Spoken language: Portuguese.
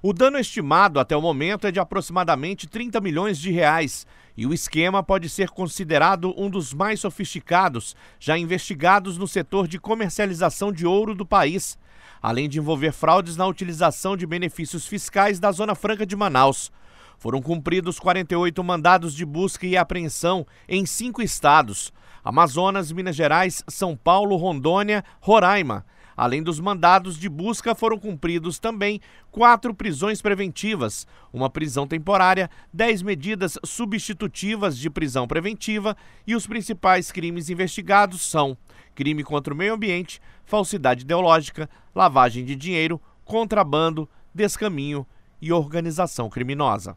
O dano estimado até o momento é de aproximadamente 30 milhões de reais e o esquema pode ser considerado um dos mais sofisticados já investigados no setor de comercialização de ouro do país, além de envolver fraudes na utilização de benefícios fiscais da Zona Franca de Manaus. Foram cumpridos 48 mandados de busca e apreensão em cinco estados: Amazonas, Minas Gerais, São Paulo, Rondônia, Roraima Além dos mandados de busca, foram cumpridos também quatro prisões preventivas, uma prisão temporária, dez medidas substitutivas de prisão preventiva e os principais crimes investigados são crime contra o meio ambiente, falsidade ideológica, lavagem de dinheiro, contrabando, descaminho e organização criminosa.